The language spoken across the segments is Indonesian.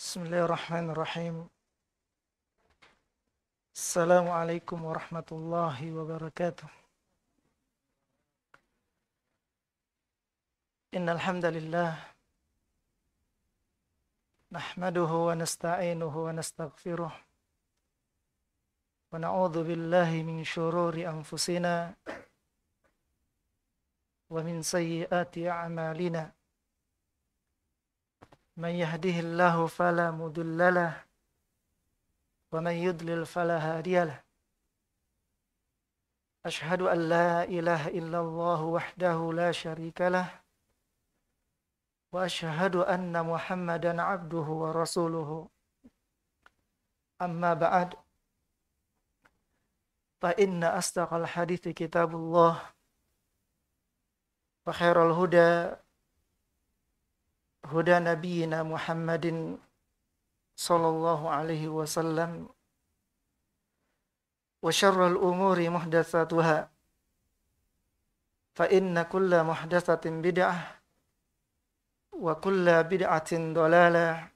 Bismillahirrahmanirrahim. Assalamualaikum warahmatullahi wabarakatuh. Innal hamdalillah nahmaduhu wa nasta'inuhu wa nastaghfiruh wa na'udzu min shururi anfusina wa min sayyiati a'malina. من يهده الله فلا مضل له ومن يضلل فلا هادي له أشهد أن لا إله إلا الله وحده لا شريك له وأشهد أن محمدا عبده ورسوله أما بعد فإن أصدق الحديث كتاب الله وخير الهدى هدى نبينا محمد صلى الله عليه وسلم وشر الأمور محدثاتها فإن كل محدثة بدعة وكل بدعة ضلالة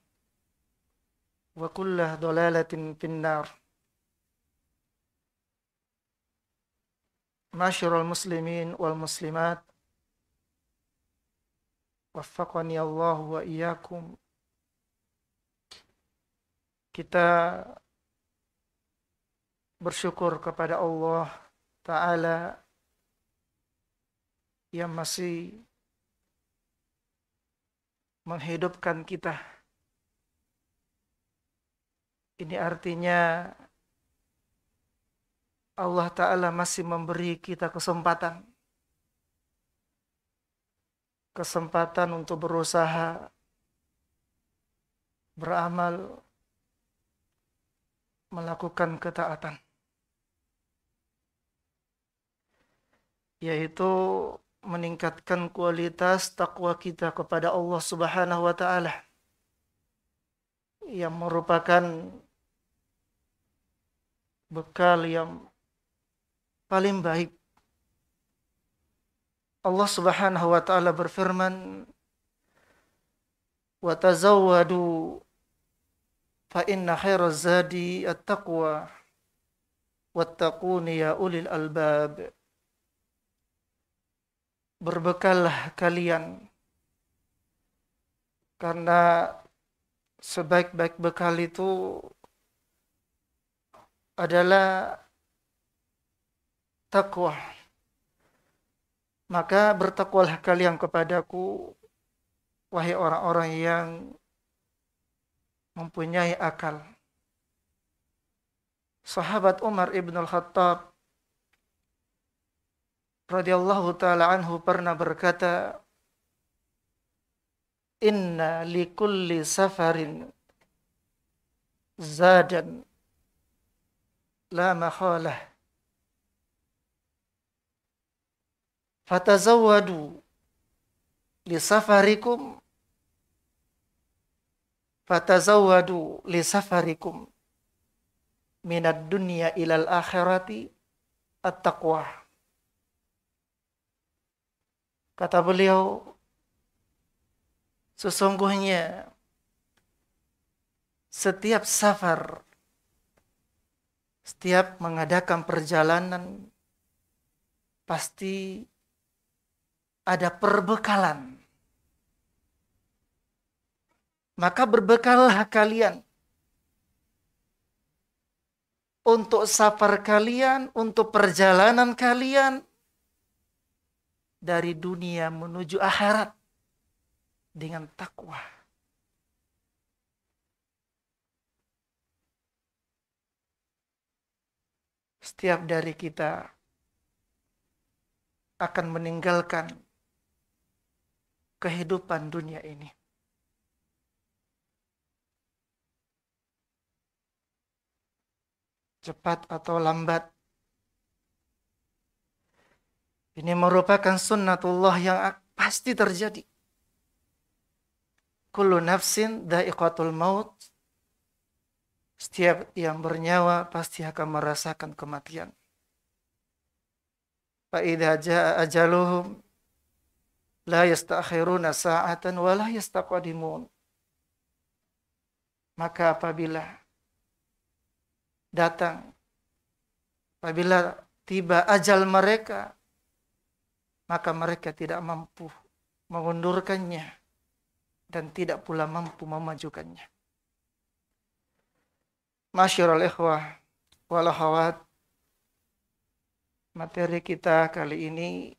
وكل ضلالة في النار معشر المسلمين والمسلمات Waffaqani Allah wa Kita bersyukur kepada Allah Ta'ala yang masih menghidupkan kita. Ini artinya Allah Ta'ala masih memberi kita kesempatan kesempatan untuk berusaha, beramal, melakukan ketaatan. Yaitu meningkatkan kualitas takwa kita kepada Allah Subhanahu wa taala yang merupakan bekal yang paling baik Allah Subhanahu wa taala berfirman wa tazawwadu fa inna khairaz zadi at-taqwa wattaquni ya ulil albab berbekallah kalian karena sebaik-baik bekal itu adalah takwa maka bertakwalah kalian kepadaku, wahai orang-orang yang mempunyai akal. Sahabat Umar ibn al-Khattab radhiyallahu taala anhu pernah berkata, "Inna li kulli safarin zadan la mahalah." fatazawadu li safarikum fatazawadu li safarikum minad dunya ilal akhirati at-taqwa kata beliau sesungguhnya setiap safar setiap mengadakan perjalanan pasti ada perbekalan. Maka berbekallah kalian untuk safar kalian, untuk perjalanan kalian dari dunia menuju akhirat dengan takwa. Setiap dari kita akan meninggalkan kehidupan dunia ini. Cepat atau lambat, ini merupakan sunnatullah yang pasti terjadi. Kullu nafsin da'iqatul maut. Setiap yang bernyawa pasti akan merasakan kematian. Fa'idha ja'a ajaluhum La yastakhiruna sa'atan wa la yastaqadimun. Maka apabila datang, apabila tiba ajal mereka, maka mereka tidak mampu mengundurkannya dan tidak pula mampu memajukannya. Masyurul ikhwah wal Materi kita kali ini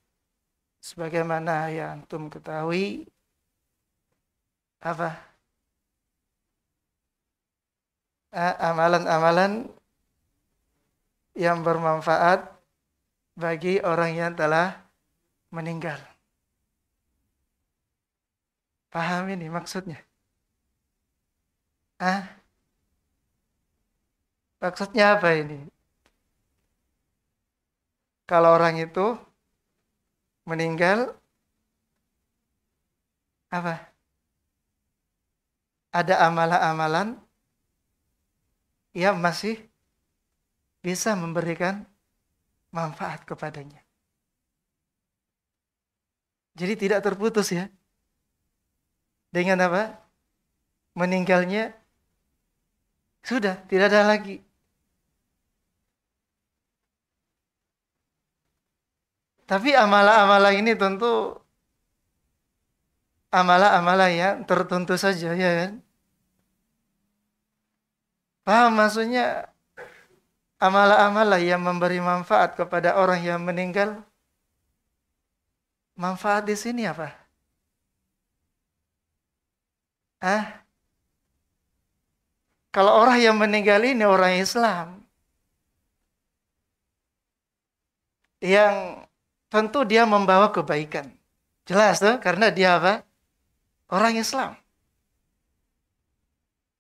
sebagaimana yang antum ketahui apa amalan-amalan yang bermanfaat bagi orang yang telah meninggal. Paham ini maksudnya? Ah, maksudnya apa ini? Kalau orang itu meninggal apa? Ada amalan-amalan yang masih bisa memberikan manfaat kepadanya. Jadi tidak terputus ya. Dengan apa? Meninggalnya sudah tidak ada lagi Tapi amalah-amalah ini tentu amalah-amalah yang tertentu saja ya kan. Paham maksudnya amalah-amalah yang memberi manfaat kepada orang yang meninggal? Manfaat di sini apa? Ah? Kalau orang yang meninggal ini orang Islam yang tentu dia membawa kebaikan. Jelas tuh, eh? karena dia apa? Orang Islam.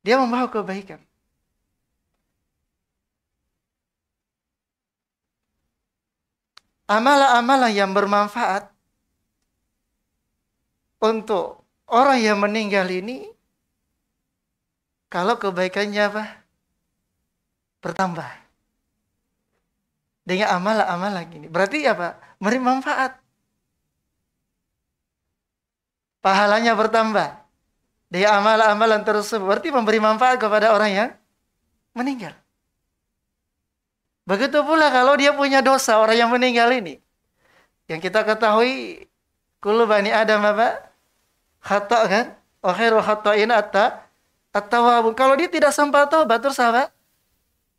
Dia membawa kebaikan. Amalan-amalan yang bermanfaat untuk orang yang meninggal ini kalau kebaikannya apa? Bertambah. Dengan amalan-amalan ini. Berarti apa? beri manfaat. Pahalanya bertambah. Dia amal-amalan terus seperti memberi manfaat kepada orang yang meninggal. Begitu pula kalau dia punya dosa orang yang meninggal ini. Yang kita ketahui kullu bani Adam apa? Khata kan? Wa khata'in atta at Kalau dia tidak sempat tobat terus apa?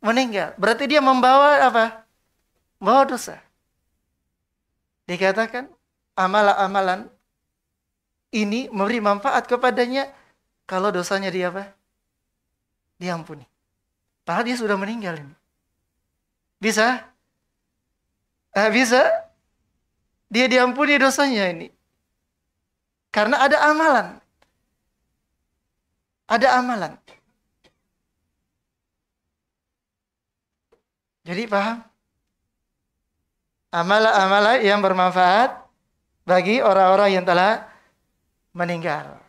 Meninggal. Berarti dia membawa apa? Bawa dosa. Dikatakan amalan-amalan ini memberi manfaat kepadanya kalau dosanya dia apa? Diampuni. Padahal dia sudah meninggal ini. Bisa? Eh, bisa? Dia diampuni dosanya ini. Karena ada amalan. Ada amalan. Jadi paham? Amala-amala yang bermanfaat bagi orang-orang yang telah meninggal.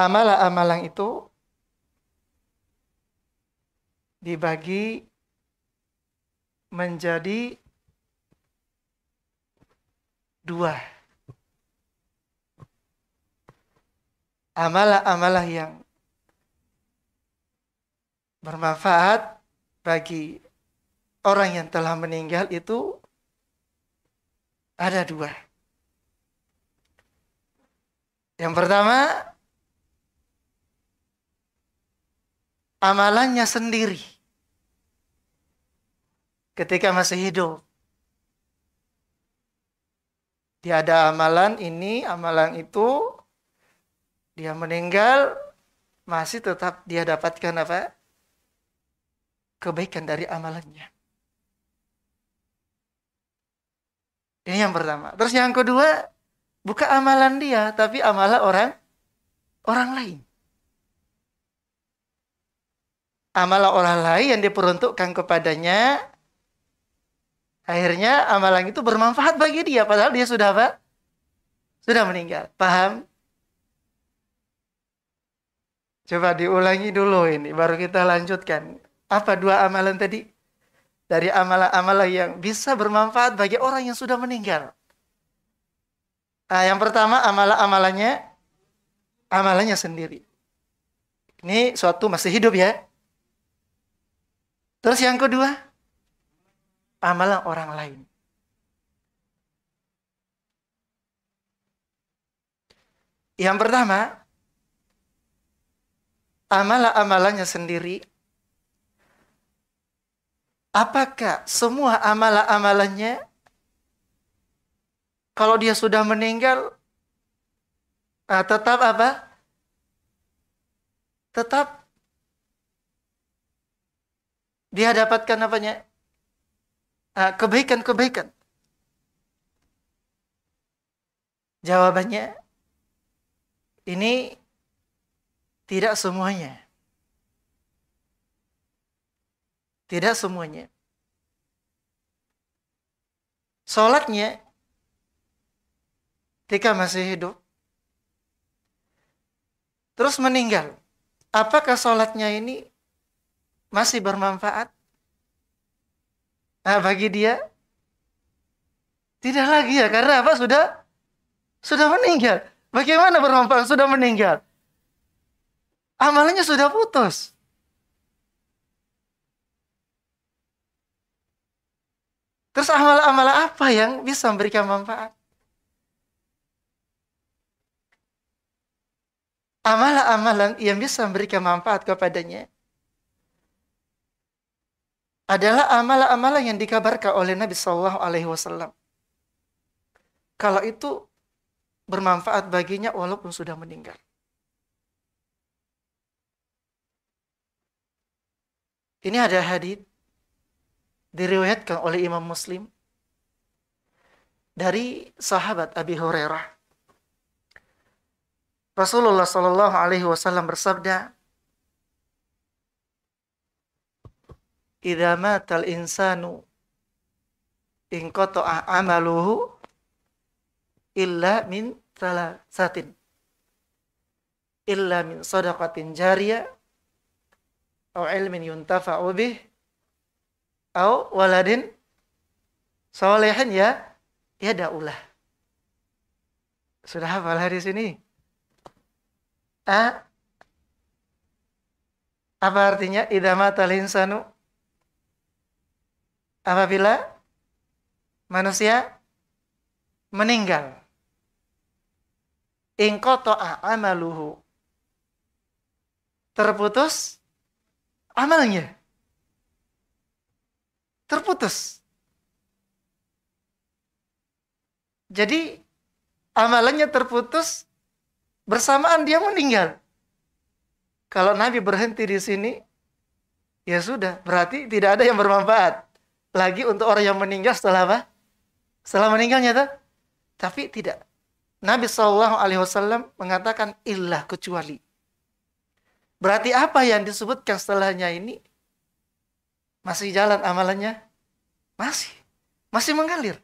amala amalan itu dibagi menjadi dua. Amalah-amalah yang bermanfaat bagi orang yang telah meninggal itu ada dua. Yang pertama, amalannya sendiri ketika masih hidup. Dia ada amalan ini, amalan itu. Dia meninggal masih tetap dia dapatkan apa? kebaikan dari amalannya. Ini yang pertama. Terus yang kedua, bukan amalan dia, tapi amalan orang orang lain. Amalan orang lain yang diperuntukkan kepadanya, akhirnya amalan itu bermanfaat bagi dia, padahal dia sudah apa? Sudah meninggal. Paham? Coba diulangi dulu ini, baru kita lanjutkan. Apa dua amalan tadi? Dari amalan-amalan yang bisa bermanfaat bagi orang yang sudah meninggal. Nah, yang pertama amalan-amalannya amalannya sendiri. Ini suatu masih hidup ya. Terus yang kedua, amalan orang lain. Yang pertama, amalan-amalannya sendiri Apakah semua amala-amalannya kalau dia sudah meninggal nah, tetap apa? Tetap dia dapatkan apanya? Eh, kebaikan-kebaikan. Jawabannya ini tidak semuanya. Tidak semuanya. Sholatnya ketika masih hidup. Terus meninggal. Apakah sholatnya ini masih bermanfaat? Nah, bagi dia tidak lagi ya karena apa sudah sudah meninggal. Bagaimana bermanfaat sudah meninggal? Amalnya sudah putus. Terus amal-amal apa yang bisa memberikan manfaat? Amalan-amalan yang bisa memberikan manfaat kepadanya adalah amalan-amalan yang dikabarkan oleh Nabi Shallallahu Alaihi Wasallam. Kalau itu bermanfaat baginya walaupun sudah meninggal. Ini ada hadis diriwayatkan oleh Imam Muslim dari sahabat Abi Hurairah. Rasulullah Shallallahu Alaihi Wasallam bersabda, "Idza al insanu in amaluhu illa min satin illa min sadaqatin jariyah atau ilmin yuntafa'u bih au waladin solehin ya ya daulah sudah hafal hari sini A apa artinya idamata insanu apabila manusia meninggal ingkoto'a amaluhu terputus amalnya terputus. Jadi amalannya terputus bersamaan dia meninggal. Kalau Nabi berhenti di sini, ya sudah, berarti tidak ada yang bermanfaat lagi untuk orang yang meninggal setelah apa? Setelah meninggalnya tuh. Tapi tidak. Nabi saw. Alaihi mengatakan ilah kecuali. Berarti apa yang disebutkan setelahnya ini masih jalan amalannya? Masih. Masih mengalir.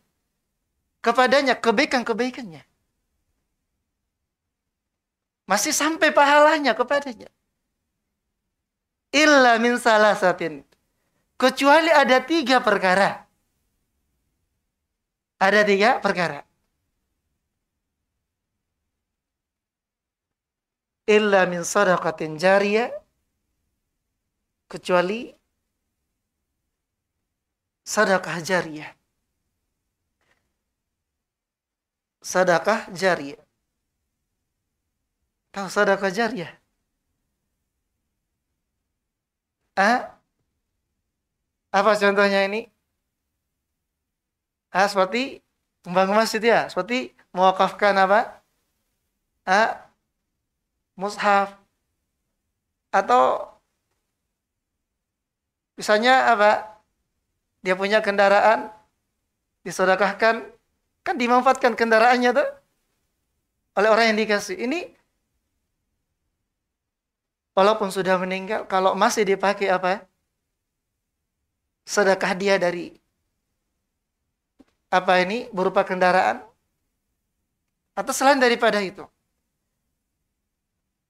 Kepadanya kebaikan-kebaikannya. Masih sampai pahalanya kepadanya. Illa min salah Kecuali ada tiga perkara. Ada tiga perkara. illa min sadaqatin jariyah kecuali sadakah jariah? Sadakah jariah? Tahu sadakah jariah? A, Apa contohnya ini? A seperti membangun masjid ya, seperti mewakafkan apa? A, mushaf atau misalnya apa? dia punya kendaraan disodakahkan kan dimanfaatkan kendaraannya tuh oleh orang yang dikasih ini walaupun sudah meninggal kalau masih dipakai apa ya? sedekah dia dari apa ini berupa kendaraan atau selain daripada itu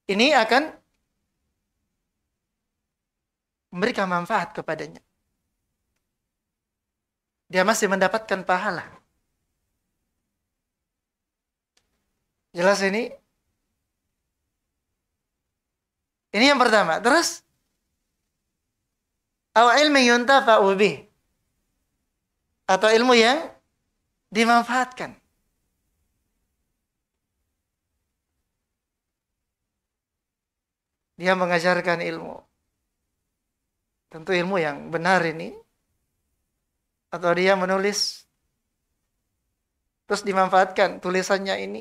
ini akan memberikan manfaat kepadanya dia masih mendapatkan pahala. Jelas ini? Ini yang pertama. Terus atau ilmu pak ubi atau ilmu yang dimanfaatkan. Dia mengajarkan ilmu. Tentu ilmu yang benar ini atau dia menulis terus dimanfaatkan tulisannya ini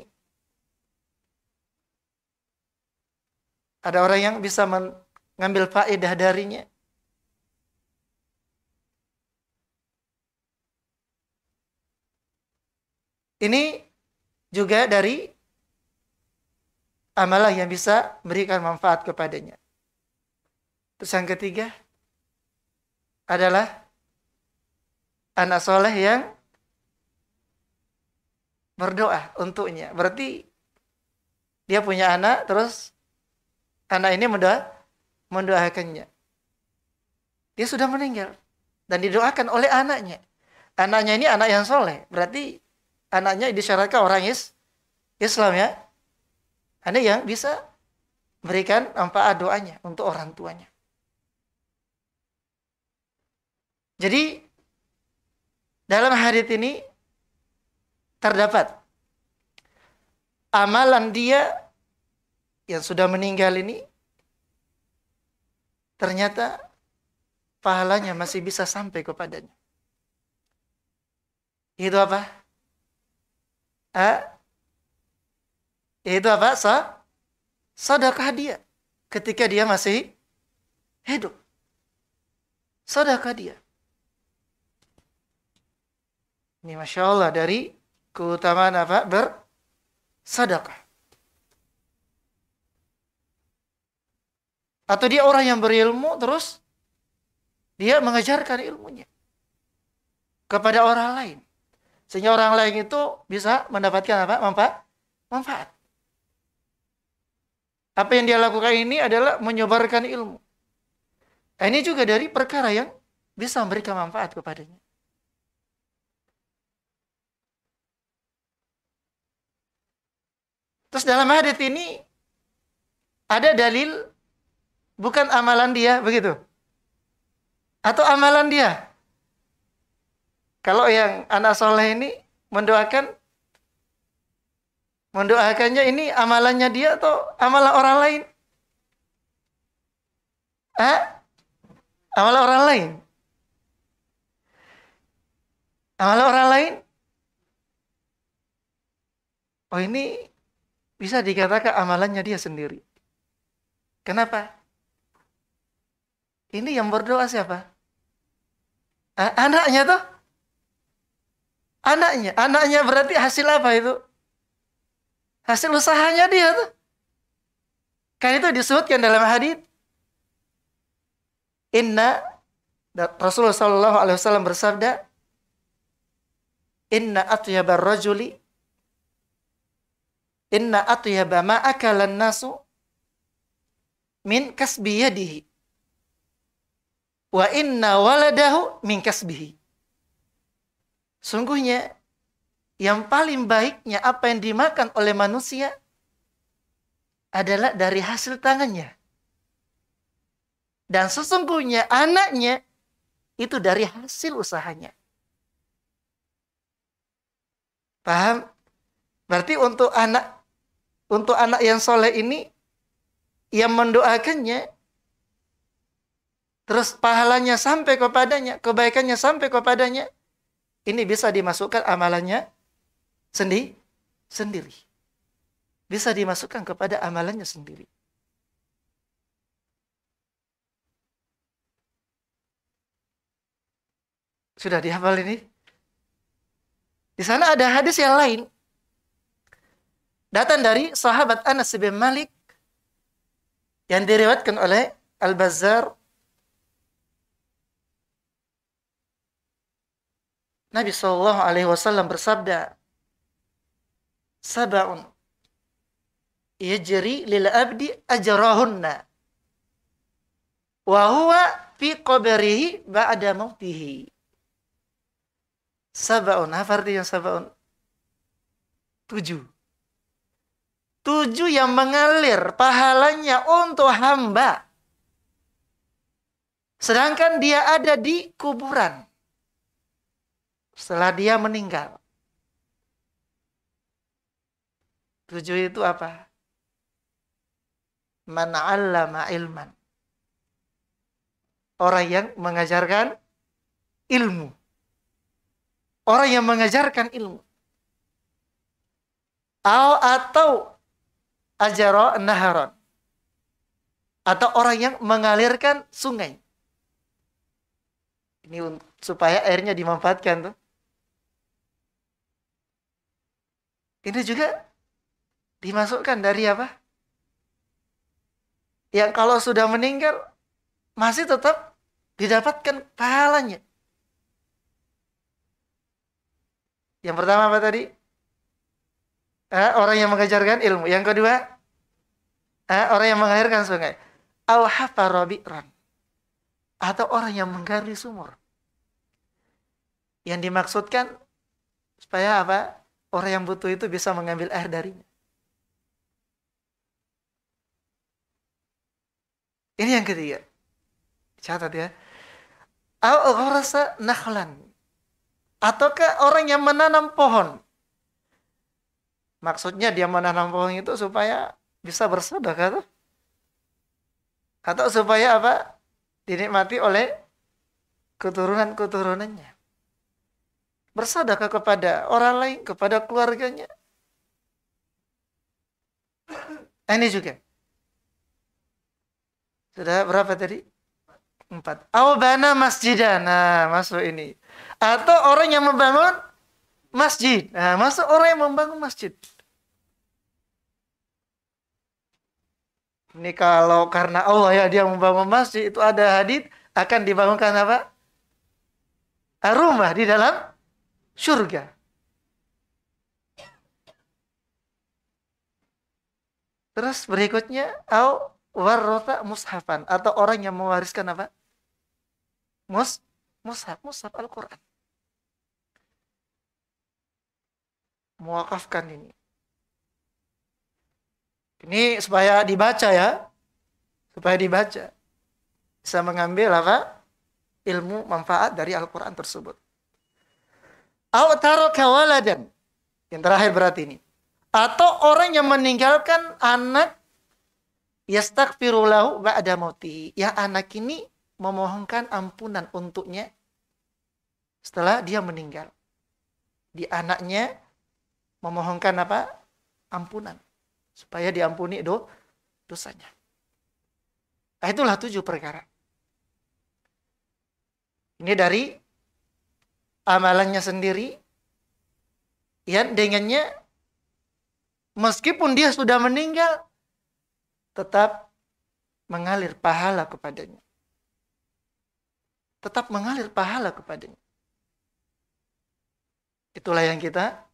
ada orang yang bisa mengambil faedah darinya ini juga dari amalah yang bisa memberikan manfaat kepadanya. Terus yang ketiga adalah anak soleh yang berdoa untuknya. Berarti dia punya anak, terus anak ini mendoa, mendoakannya. Dia sudah meninggal dan didoakan oleh anaknya. Anaknya ini anak yang soleh. Berarti anaknya disyaratkan orang is, Islam ya. Anak yang bisa berikan manfaat doanya untuk orang tuanya. Jadi dalam hadis ini terdapat amalan dia yang sudah meninggal ini ternyata pahalanya masih bisa sampai kepadanya. Itu apa? Eh? Itu apa? Sa? sadakah dia ketika dia masih hidup. Sadakah dia. Ini Masya Allah dari keutamaan apa? Bersadaqah. Atau dia orang yang berilmu terus dia mengejarkan ilmunya kepada orang lain. Sehingga orang lain itu bisa mendapatkan apa? Manfaat. Manfaat. Apa yang dia lakukan ini adalah menyebarkan ilmu. Nah, ini juga dari perkara yang bisa memberikan manfaat kepadanya. Terus dalam hadis ini ada dalil bukan amalan dia begitu. Atau amalan dia. Kalau yang anak soleh ini mendoakan mendoakannya ini amalannya dia atau amalan orang lain? Hah? Amalan orang lain. Amalan orang lain. Oh ini bisa dikatakan amalannya dia sendiri. Kenapa? Ini yang berdoa siapa? Anaknya tuh. Anaknya. Anaknya berarti hasil apa itu? Hasil usahanya dia tuh. Kan itu disebutkan dalam hadis. Inna Rasulullah saw bersabda, Inna atyabar rajuli Inna atyaba ma akalan nasu min kasbi yadihi. Wa inna waladahu min kasbihi. Sungguhnya yang paling baiknya apa yang dimakan oleh manusia adalah dari hasil tangannya. Dan sesungguhnya anaknya itu dari hasil usahanya. Paham? Berarti untuk anak untuk anak yang soleh ini yang mendoakannya terus pahalanya sampai kepadanya kebaikannya sampai kepadanya ini bisa dimasukkan amalannya sendi sendiri bisa dimasukkan kepada amalannya sendiri sudah dihafal ini di sana ada hadis yang lain datang dari sahabat Anas bin Malik yang diriwayatkan oleh Al-Bazzar Nabi Shallallahu Alaihi Wasallam bersabda, "Sabaun yajri lil abdi ajrahunna wa huwa fi qabrihi ba'da mautihi." Sabaun, apa yang sabaun? Tujuh tujuh yang mengalir pahalanya untuk hamba. Sedangkan dia ada di kuburan. Setelah dia meninggal. Tujuh itu apa? Man allama ilman. Orang yang mengajarkan ilmu. Orang yang mengajarkan ilmu. Atau ajaro naharon atau orang yang mengalirkan sungai. Ini supaya airnya dimanfaatkan tuh. Ini juga dimasukkan dari apa? Yang kalau sudah meninggal masih tetap didapatkan pahalanya. Yang pertama apa tadi? eh, orang yang mengajarkan ilmu. Yang kedua, eh, orang yang mengairkan sungai. Al-Hafarabi'ran. Atau orang yang menggali sumur. Yang dimaksudkan supaya apa? Orang yang butuh itu bisa mengambil air darinya. Ini yang ketiga. Catat ya. Al-Ghurasa nakhlan. Ataukah orang yang menanam pohon? Maksudnya dia menanam pohon itu supaya bisa bersedekah atau Atau supaya apa? Dinikmati oleh keturunan-keturunannya. Bersedekah kepada orang lain, kepada keluarganya. Eh, ini juga. Sudah berapa tadi? Empat. Awbana masjidana masuk ini. Atau orang yang membangun masjid. Nah, masuk orang yang membangun masjid. Ini kalau karena Allah ya dia membangun masjid itu ada hadis akan dibangunkan apa? Rumah di dalam surga. Terus berikutnya au warrota mushafan atau orang yang mewariskan apa? Mus mushaf, mushaf Al-Qur'an. mewakafkan ini. Ini supaya dibaca ya. Supaya dibaca. Bisa mengambil apa? Ilmu manfaat dari Al-Quran tersebut. Au taraka waladan. Yang terakhir berarti ini. Atau orang yang meninggalkan anak yastaghfirulahu ba'da mauti. Ya anak ini memohonkan ampunan untuknya setelah dia meninggal. Di anaknya memohonkan apa? ampunan supaya diampuni do dosanya. Nah, itulah tujuh perkara. Ini dari amalannya sendiri ya dengannya meskipun dia sudah meninggal tetap mengalir pahala kepadanya. Tetap mengalir pahala kepadanya. Itulah yang kita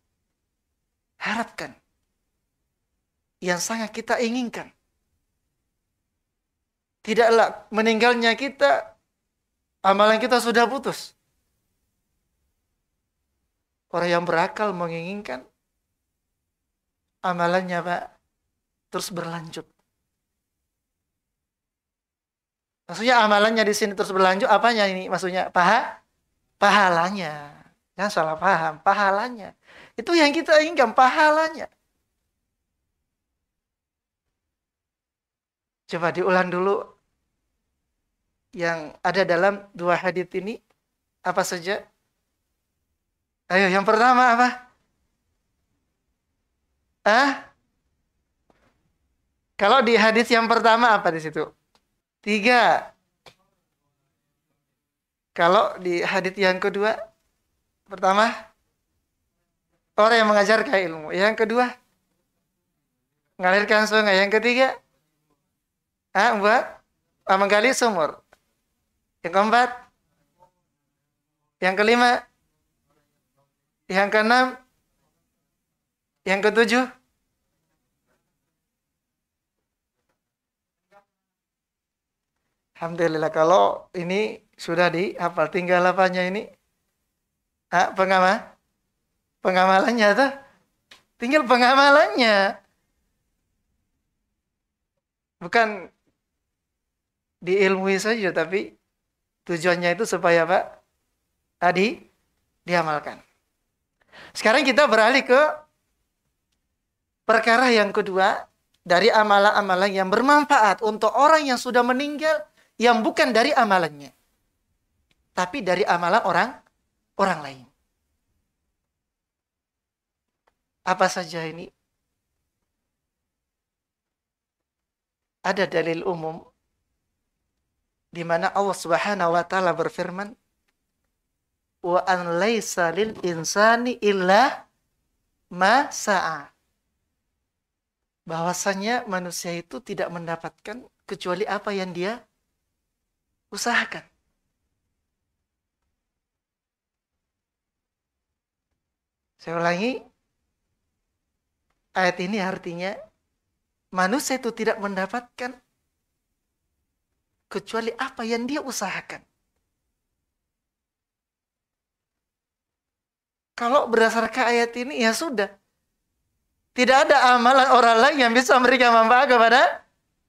harapkan, yang sangat kita inginkan. Tidaklah meninggalnya kita, amalan kita sudah putus. Orang yang berakal menginginkan amalannya Pak terus berlanjut. Maksudnya amalannya di sini terus berlanjut apanya ini? Maksudnya paha pahalanya. Jangan salah paham, pahalanya. Itu yang kita inginkan, pahalanya. Coba diulang dulu yang ada dalam dua hadits ini apa saja? Ayo, yang pertama apa? Ah? Kalau di hadis yang pertama apa di situ? Tiga. Kalau di hadis yang kedua Pertama, orang yang mengajarkan ilmu. Yang kedua, mengalirkan sungai. Yang ketiga, ah, membuat, menggali sumur. Yang keempat, yang kelima, yang keenam, yang ketujuh, Alhamdulillah kalau ini sudah dihafal tinggal apanya ini ah, pengamal pengamalannya tuh tinggal pengamalannya bukan diilmui saja tapi tujuannya itu supaya pak tadi diamalkan sekarang kita beralih ke perkara yang kedua dari amalan-amalan yang bermanfaat untuk orang yang sudah meninggal yang bukan dari amalannya tapi dari amalan orang orang lain. Apa saja ini? Ada dalil umum di mana Allah Subhanahu wa taala berfirman wa an laisa lil insani illa ma sa'a. Bahwasanya manusia itu tidak mendapatkan kecuali apa yang dia usahakan. Saya ulangi, ayat ini artinya manusia itu tidak mendapatkan kecuali apa yang dia usahakan. Kalau berdasarkan ayat ini ya sudah. Tidak ada amalan orang lain yang bisa memberikan manfaat kepada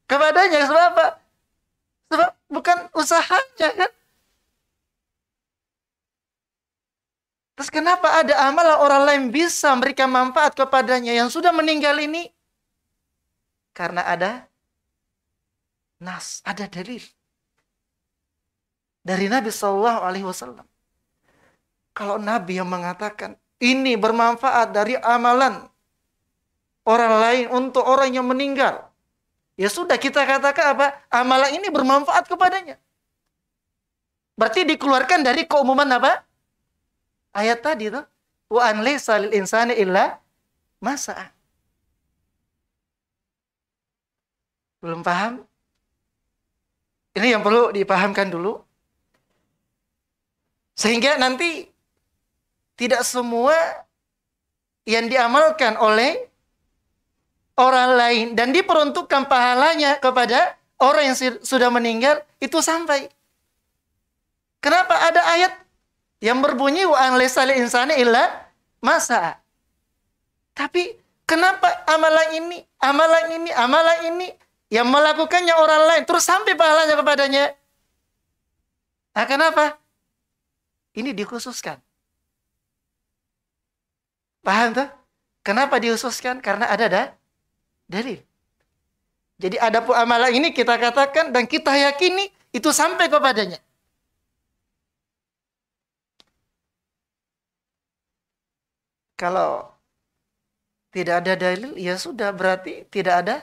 kepadanya sebab apa? Sebab bukan usahanya kan? Terus kenapa ada amalan orang lain bisa memberikan manfaat kepadanya yang sudah meninggal ini? Karena ada nas, ada dalil. Dari Nabi Shallallahu Alaihi Wasallam. Kalau Nabi yang mengatakan ini bermanfaat dari amalan orang lain untuk orang yang meninggal, ya sudah kita katakan apa amalan ini bermanfaat kepadanya. Berarti dikeluarkan dari keumuman apa? ayat tadi tuh wa an laysa lil insani illa masa belum paham ini yang perlu dipahamkan dulu sehingga nanti tidak semua yang diamalkan oleh orang lain dan diperuntukkan pahalanya kepada orang yang sudah meninggal itu sampai. Kenapa ada ayat yang berbunyi wa an insani illa masa. Tapi kenapa amalan ini, amalan ini, amalan ini yang melakukannya orang lain terus sampai pahalanya kepadanya? Nah, kenapa? Ini dikhususkan. Paham tuh? Kenapa dikhususkan? Karena ada dah dalil. Jadi ada pun amalan ini kita katakan dan kita yakini itu sampai kepadanya. Kalau tidak ada dalil, ya sudah berarti tidak ada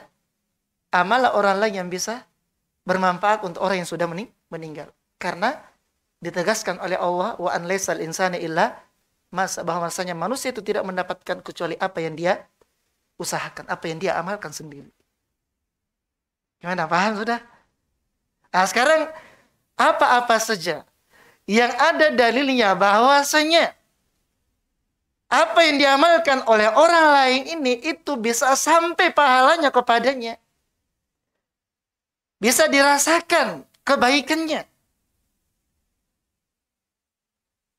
amal orang lain yang bisa bermanfaat untuk orang yang sudah mening meninggal. Karena ditegaskan oleh Allah wa an laisal insana illa masa bahwasanya manusia itu tidak mendapatkan kecuali apa yang dia usahakan, apa yang dia amalkan sendiri. Gimana paham sudah? Nah, sekarang apa-apa saja yang ada dalilnya bahwasanya apa yang diamalkan oleh orang lain ini itu bisa sampai pahalanya kepadanya. Bisa dirasakan kebaikannya.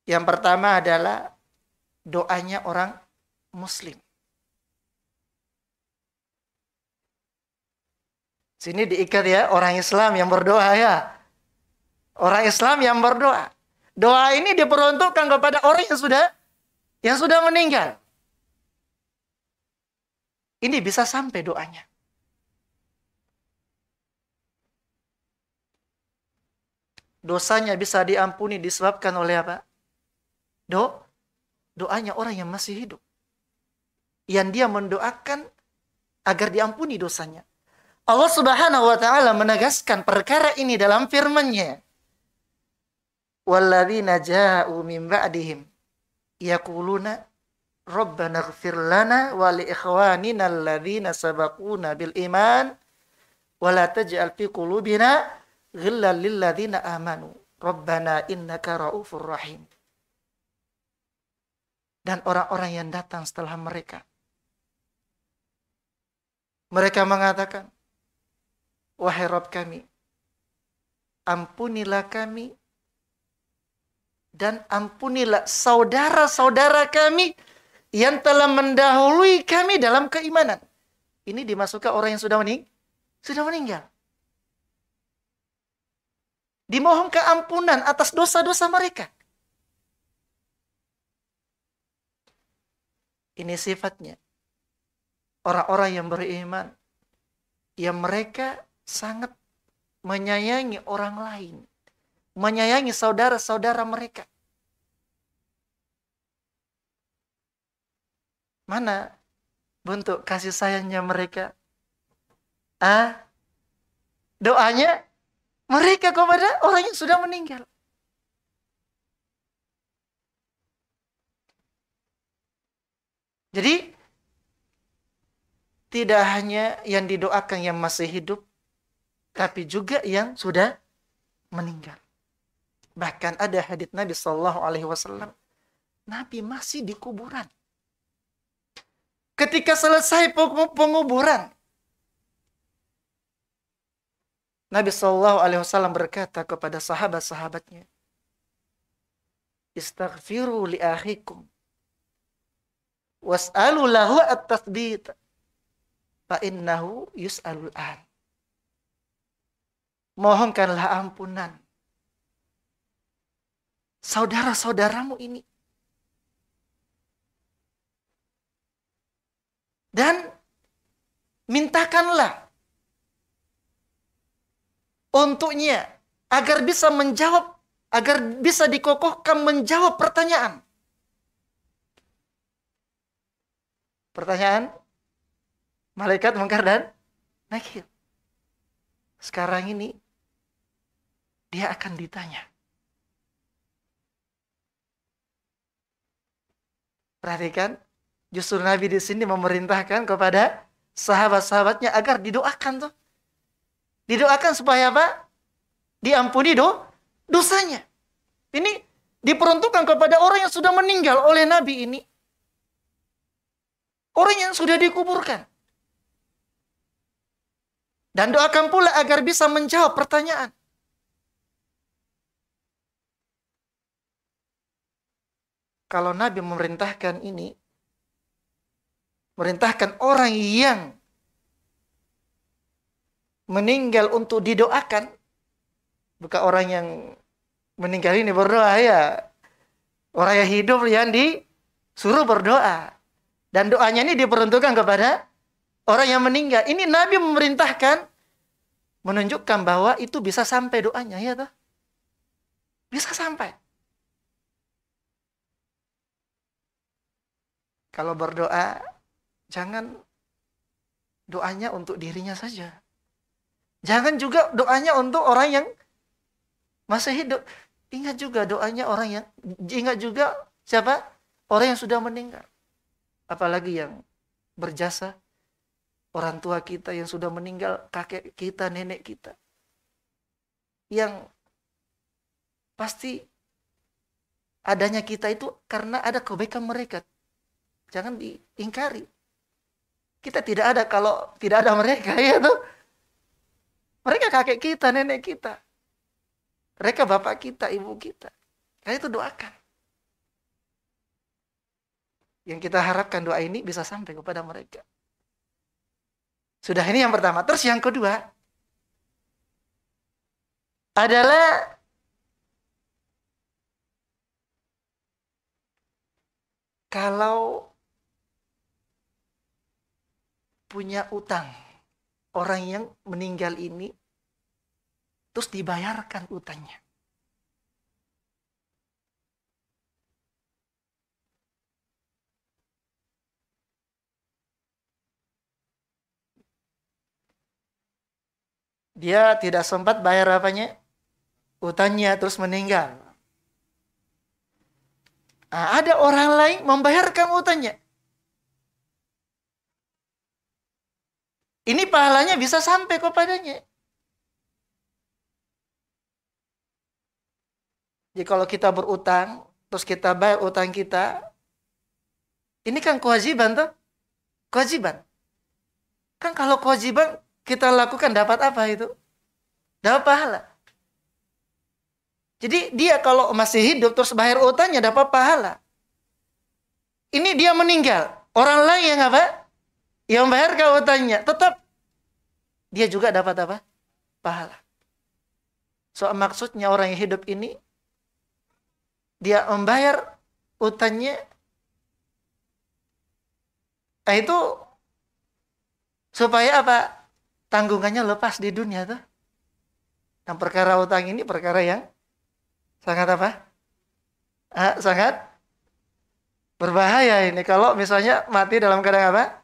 Yang pertama adalah doanya orang muslim. Sini diikat ya orang Islam yang berdoa ya. Orang Islam yang berdoa. Doa ini diperuntukkan kepada orang yang sudah yang sudah meninggal. Ini bisa sampai doanya. Dosanya bisa diampuni disebabkan oleh apa? Do doanya orang yang masih hidup. Yang dia mendoakan agar diampuni dosanya. Allah Subhanahu wa taala menegaskan perkara ini dalam firmannya, Walladzina ja'u min ba'dihim yakuluna Rabbana ighfir lana wa li ikhwanina alladhina sabaquna bil iman wa la taj'al fi qulubina ghillan lil ladzina amanu. Rabbana innaka raufur rahim. Dan orang-orang yang datang setelah mereka. Mereka mengatakan, Wahai rabb kami, ampunilah kami dan ampunilah saudara-saudara kami yang telah mendahului kami dalam keimanan. Ini dimasukkan orang yang sudah mening sudah meninggal. Dimohon keampunan atas dosa-dosa mereka. Ini sifatnya. Orang-orang yang beriman. Yang mereka sangat menyayangi orang lain menyayangi saudara-saudara mereka. Mana bentuk kasih sayangnya mereka? Ah, doanya mereka kepada orang yang sudah meninggal. Jadi tidak hanya yang didoakan yang masih hidup, tapi juga yang sudah meninggal. Bahkan ada hadits Nabi Shallallahu Alaihi Wasallam, Nabi masih di kuburan. Ketika selesai penguburan, Nabi Shallallahu Alaihi Wasallam berkata kepada sahabat-sahabatnya, Istaghfiru li ahikum. was'alu lahu at-tathbit Fa'innahu innahu yus'alul an mohonkanlah ampunan saudara-saudaramu ini. Dan mintakanlah untuknya agar bisa menjawab, agar bisa dikokohkan menjawab pertanyaan. Pertanyaan malaikat mungkar dan nakhil. Sekarang ini dia akan ditanya. Perhatikan, justru Nabi di sini memerintahkan kepada sahabat-sahabatnya agar didoakan tuh. Didoakan supaya apa? Diampuni do dosanya. Ini diperuntukkan kepada orang yang sudah meninggal oleh Nabi ini. Orang yang sudah dikuburkan. Dan doakan pula agar bisa menjawab pertanyaan. kalau Nabi memerintahkan ini, merintahkan orang yang meninggal untuk didoakan, bukan orang yang meninggal ini berdoa ya, orang yang hidup yang disuruh berdoa dan doanya ini diperuntukkan kepada orang yang meninggal. Ini Nabi memerintahkan menunjukkan bahwa itu bisa sampai doanya ya toh. Bisa sampai. kalau berdoa jangan doanya untuk dirinya saja. Jangan juga doanya untuk orang yang masih hidup. Ingat juga doanya orang yang ingat juga siapa? Orang yang sudah meninggal. Apalagi yang berjasa orang tua kita yang sudah meninggal, kakek kita, nenek kita. Yang pasti adanya kita itu karena ada kebaikan mereka jangan diingkari. Kita tidak ada kalau tidak ada mereka ya tuh. Mereka kakek kita, nenek kita. Mereka bapak kita, ibu kita. Karena itu doakan. Yang kita harapkan doa ini bisa sampai kepada mereka. Sudah ini yang pertama. Terus yang kedua adalah kalau punya utang. Orang yang meninggal ini terus dibayarkan utangnya. Dia tidak sempat bayar apanya? Utangnya terus meninggal. Nah, ada orang lain membayarkan utangnya. Ini pahalanya bisa sampai kepadanya. Jadi kalau kita berutang, terus kita bayar utang kita, ini kan kewajiban tuh. Kewajiban. Kan kalau kewajiban kita lakukan dapat apa itu? Dapat pahala. Jadi dia kalau masih hidup terus bayar utangnya dapat pahala. Ini dia meninggal. Orang lain yang apa? Yang bayar utangnya, tetap dia juga dapat apa? Pahala. So maksudnya orang yang hidup ini dia membayar utangnya nah, itu supaya apa? Tanggungannya lepas di dunia tuh. Dan nah, perkara utang ini perkara yang sangat apa? Ah, sangat berbahaya ini kalau misalnya mati dalam keadaan apa?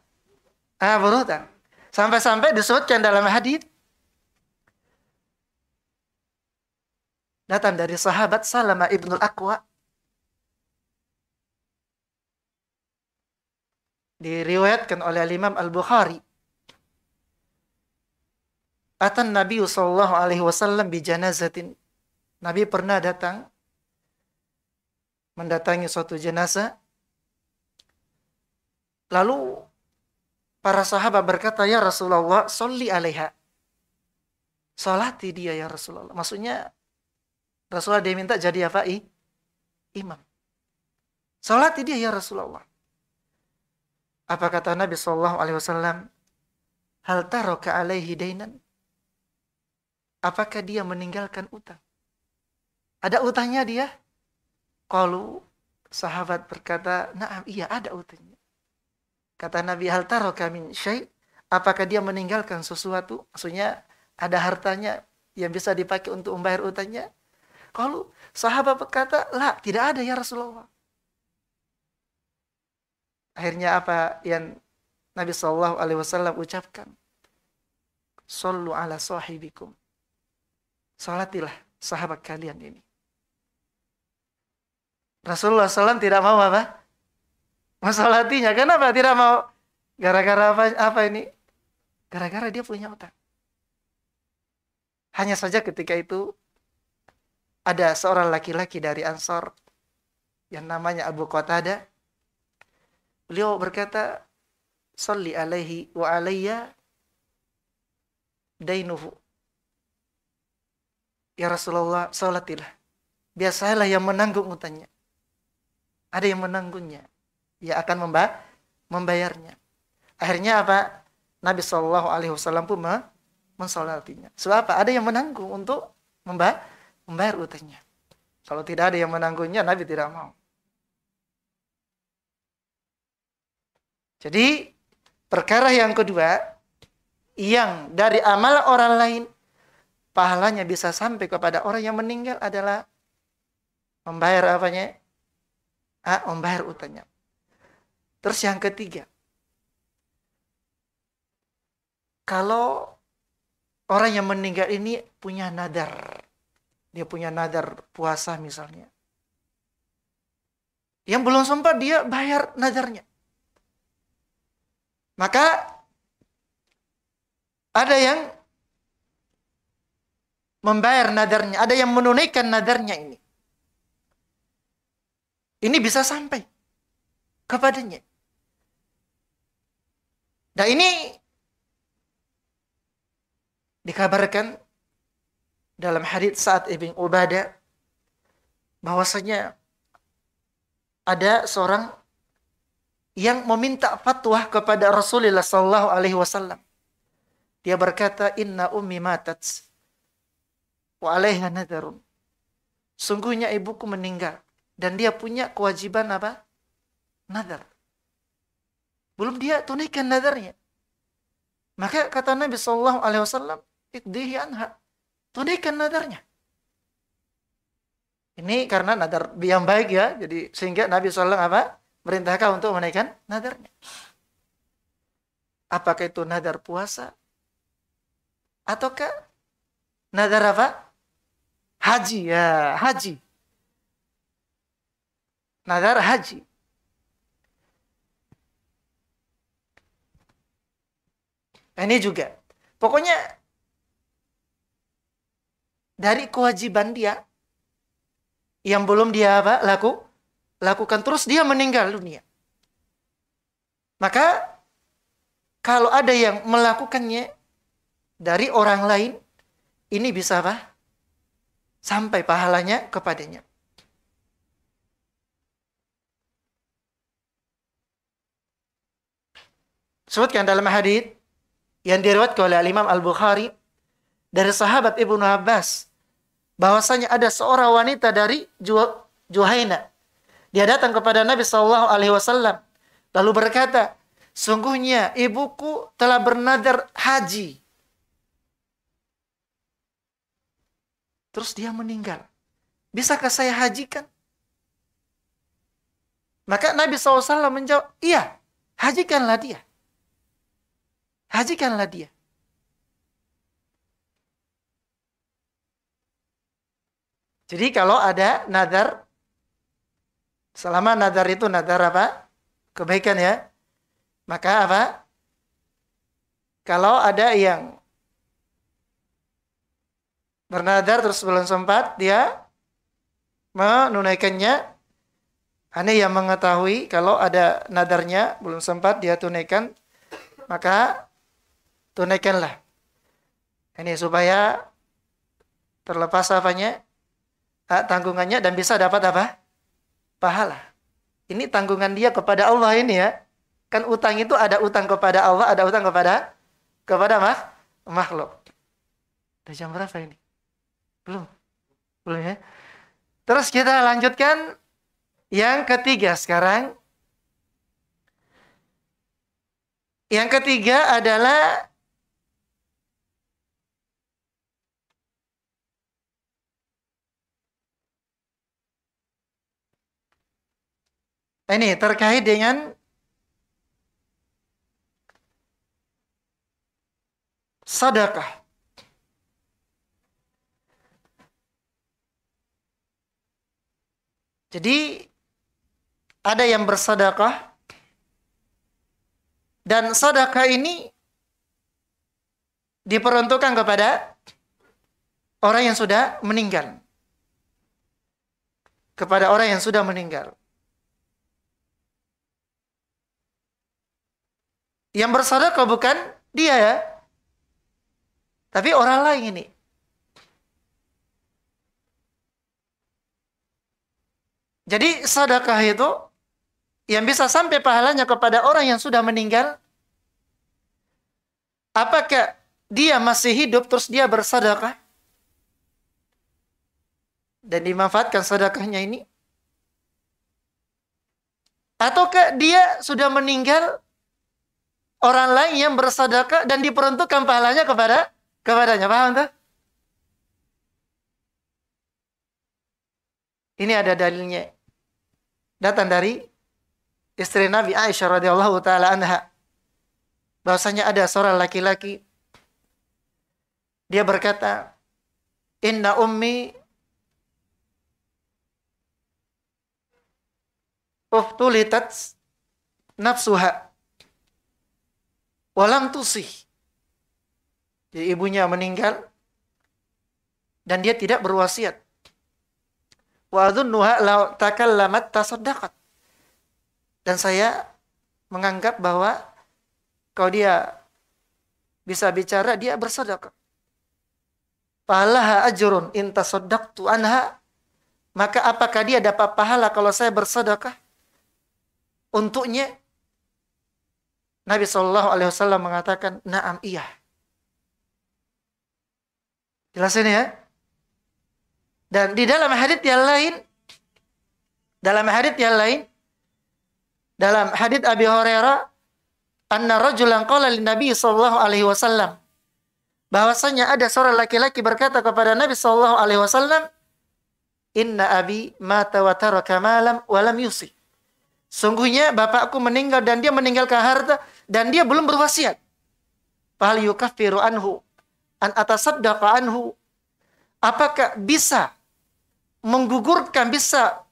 Ah, berhutang. Sampai-sampai disebutkan dalam hadis datang dari sahabat Salama ibnul Aqwa diriwayatkan oleh Imam Al-Bukhari Atan Nabi sallallahu alaihi wasallam di janazatin. Nabi pernah datang mendatangi suatu jenazah. Lalu Para sahabat berkata, ya Rasulullah, sholli alaiha. Sholati dia ya Rasulullah. Maksudnya Rasulullah dia minta jadi apa? I? Imam. Sholati dia ya Rasulullah. Apa kata Nabi Shallallahu Alaihi Wasallam? Hal taroka alaihi dainan. Apakah dia meninggalkan utang? Ada utangnya dia? Kalau sahabat berkata, naam iya ada utangnya. Kata Nabi, hal taroka min syai? Apakah dia meninggalkan sesuatu? Maksudnya ada hartanya yang bisa dipakai untuk membayar utangnya? Kalau sahabat berkata, lah tidak ada ya Rasulullah. Akhirnya apa yang Nabi Shallallahu Alaihi Wasallam ucapkan? Sallu ala sahibikum. Salatilah sahabat kalian ini. Rasulullah SAW tidak mau apa? masalah hatinya kenapa tidak mau gara-gara apa, apa ini gara-gara dia punya otak hanya saja ketika itu ada seorang laki-laki dari Ansor yang namanya Abu Qatada beliau berkata salli alaihi wa alayya dainuhu Ya Rasulullah, salatilah. Biasalah yang menanggung utangnya. Ada yang menanggungnya ia akan memba membayarnya. Akhirnya apa? Nabi Shallallahu Alaihi Wasallam pun mensolatinya. Sebab apa? Ada yang menanggung untuk memba membayar utangnya. Kalau tidak ada yang menanggungnya, Nabi tidak mau. Jadi perkara yang kedua yang dari amal orang lain pahalanya bisa sampai kepada orang yang meninggal adalah membayar apanya? Ah, membayar utangnya. Terus yang ketiga, kalau orang yang meninggal ini punya nadar, dia punya nadar puasa misalnya, yang belum sempat dia bayar nadarnya, maka ada yang membayar nadarnya, ada yang menunaikan nadarnya ini. Ini bisa sampai kepadanya. Nah ini dikabarkan dalam hadits saat ibn Ubadah bahwasanya ada seorang yang meminta fatwa kepada Rasulullah saw Alaihi Wasallam. Dia berkata, Inna ummi matat wa alaiha nadarun. Sungguhnya ibuku meninggal dan dia punya kewajiban apa? Nadar belum dia tunaikan nadarnya. Maka kata Nabi Shallallahu Alaihi Wasallam, ikhdihi anha, tunaikan nadarnya. Ini karena nadar yang baik ya, jadi sehingga Nabi Shallallahu apa? Merintahkan untuk menaikkan nadarnya. Apakah itu nadar puasa? Ataukah nadar apa? Haji ya, haji. Nadar haji. Nah, ini juga. Pokoknya dari kewajiban dia yang belum dia apa, laku, lakukan terus dia meninggal dunia. Maka kalau ada yang melakukannya dari orang lain, ini bisa apa? Sampai pahalanya kepadanya. Sebutkan dalam hadis yang diriwayatkan oleh Imam Al-Bukhari dari sahabat Ibnu Abbas bahwasanya ada seorang wanita dari Juhaina. Dia datang kepada Nabi Shallallahu alaihi wasallam lalu berkata, "Sungguhnya ibuku telah bernadar haji." Terus dia meninggal. Bisakah saya hajikan? Maka Nabi SAW menjawab, iya, hajikanlah dia. Hajikanlah dia. Jadi kalau ada nadar, selama nadar itu nadar apa? Kebaikan ya. Maka apa? Kalau ada yang bernadar terus belum sempat, dia menunaikannya. Aneh yang mengetahui kalau ada nadarnya belum sempat dia tunaikan, maka tunaikanlah ini supaya terlepas apanya tanggungannya dan bisa dapat apa pahala ini tanggungan dia kepada Allah ini ya kan utang itu ada utang kepada Allah ada utang kepada kepada mah makhluk udah jam berapa ini belum belum ya terus kita lanjutkan yang ketiga sekarang yang ketiga adalah Nah, ini terkait dengan sedekah. Jadi ada yang bersedekah dan sedekah ini diperuntukkan kepada orang yang sudah meninggal. Kepada orang yang sudah meninggal. Yang kalau bukan dia ya. Tapi orang lain ini. Jadi sedekah itu yang bisa sampai pahalanya kepada orang yang sudah meninggal. Apakah dia masih hidup terus dia bersedekah? Dan dimanfaatkan sedekahnya ini? Ataukah dia sudah meninggal orang lain yang bersedekah dan diperuntukkan pahalanya kepada kepadanya. Paham tak? Ini ada dalilnya. Datang dari istri Nabi Aisyah radhiyallahu taala anha. Bahwasanya ada seorang laki-laki dia berkata, "Inna ummi uftulitat nafsuha." Walang tusih. Jadi ibunya meninggal dan dia tidak berwasiat. Wa adunnuha law takallamat tasaddaqat. Dan saya menganggap bahwa kalau dia bisa bicara dia bersedekah. Pahalaha ajrun in tasaddaqtu anha. Maka apakah dia dapat pahala kalau saya bersedekah untuknya? Nabi Shallallahu Alaihi Wasallam mengatakan, naam iya. Jelasin ya. Dan di dalam hadits yang lain, dalam hadits yang lain, dalam hadits Abi Hurairah, anna rajulan qala lin Nabi Shallallahu Alaihi Wasallam, bahwasanya ada seorang laki-laki berkata kepada Nabi Shallallahu Alaihi Wasallam, Inna abi mata wa taraka malam walam yusi. Sungguhnya bapakku meninggal dan dia meninggalkan harta dan dia belum berwasiat. Fahal yukaffiru anhu an atasaddaqa anhu. Apakah bisa menggugurkan, bisa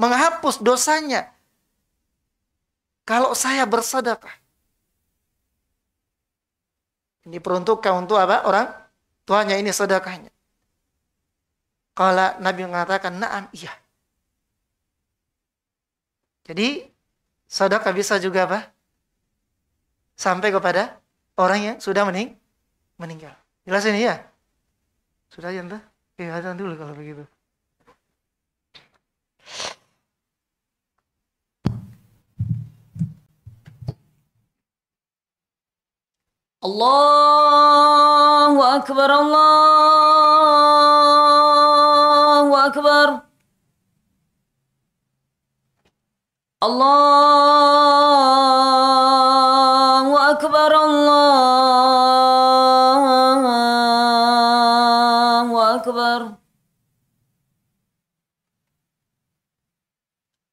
menghapus dosanya kalau saya bersedekah? Ini peruntukkan untuk apa? Orang tuanya ini sedekahnya. Kalau Nabi mengatakan, naam, iya. Jadi, sedekah bisa juga apa? sampai kepada orang yang sudah mening meninggal. Jelas ini ya? Sudah ya entah? Kelihatan dulu kalau begitu. Allahu Akbar, Allahu Akbar. Allah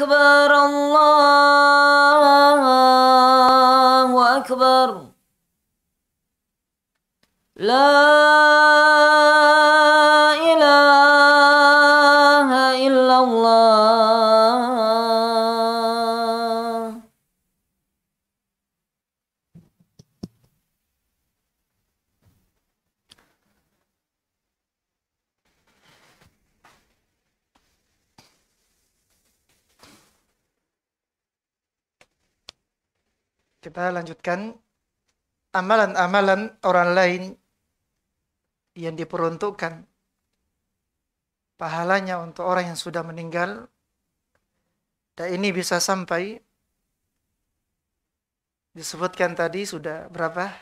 أكبر الله أكبر لا kita lanjutkan amalan-amalan orang lain yang diperuntukkan pahalanya untuk orang yang sudah meninggal dan ini bisa sampai disebutkan tadi sudah berapa?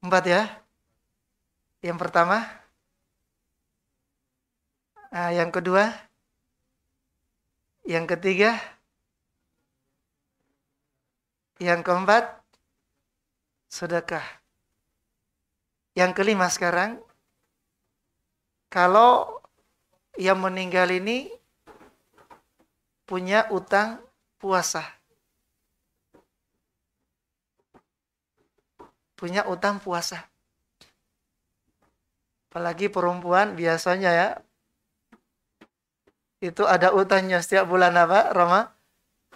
Empat ya? Yang pertama? Nah, yang kedua? Yang ketiga? Yang keempat, sedekah. Yang kelima sekarang, kalau yang meninggal ini punya utang puasa. Punya utang puasa. Apalagi perempuan biasanya ya. Itu ada utangnya setiap bulan apa?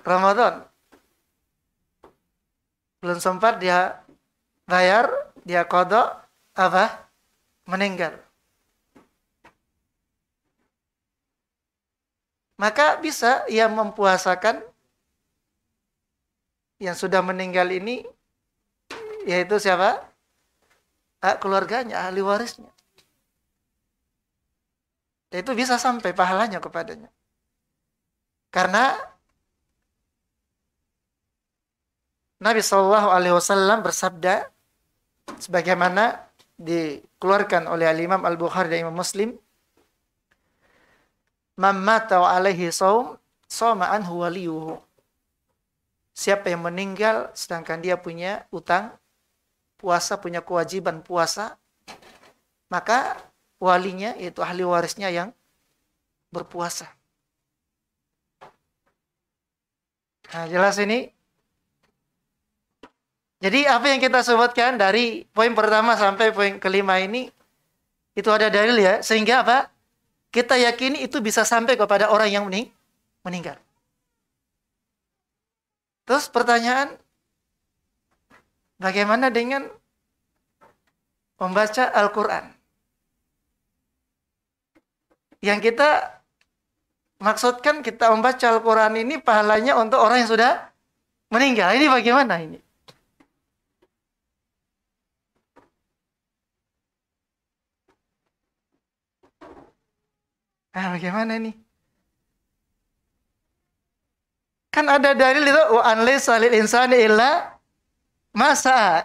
Ramadan belum sempat dia bayar dia kodok apa meninggal maka bisa ia mempuasakan yang sudah meninggal ini yaitu siapa keluarganya ahli warisnya itu bisa sampai pahalanya kepadanya karena Nabi Shallallahu Alaihi Wasallam bersabda sebagaimana dikeluarkan oleh Al Imam Al Bukhari dan Imam Muslim mamma tau alaihi saum soma anhu waliyuhu. Siapa yang meninggal sedangkan dia punya utang puasa, punya kewajiban puasa, maka walinya yaitu ahli warisnya yang berpuasa. Nah, jelas ini jadi apa yang kita sebutkan dari poin pertama sampai poin kelima ini itu ada dalil ya sehingga apa kita yakini itu bisa sampai kepada orang yang mening meninggal. Terus pertanyaan bagaimana dengan membaca Al-Qur'an? Yang kita maksudkan kita membaca Al-Qur'an ini pahalanya untuk orang yang sudah meninggal. Ini bagaimana ini? Nah, bagaimana nih? Kan ada dalil itu wa anlisa lil insani illa masa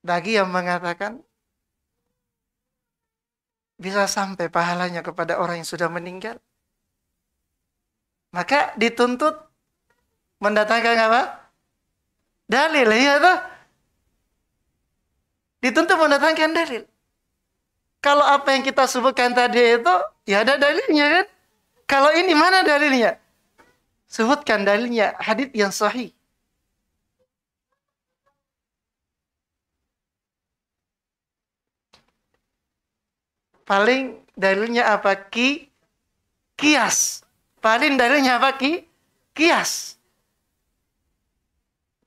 bagi yang mengatakan bisa sampai pahalanya kepada orang yang sudah meninggal maka dituntut mendatangkan apa dalil ya tuh dituntut mendatangkan dalil. Kalau apa yang kita sebutkan tadi itu, ya ada dalilnya kan? Kalau ini mana dalilnya? Sebutkan dalilnya, hadis yang sahih. Paling dalilnya apa? Ki, kias. Paling dalilnya apa? Ki, kias.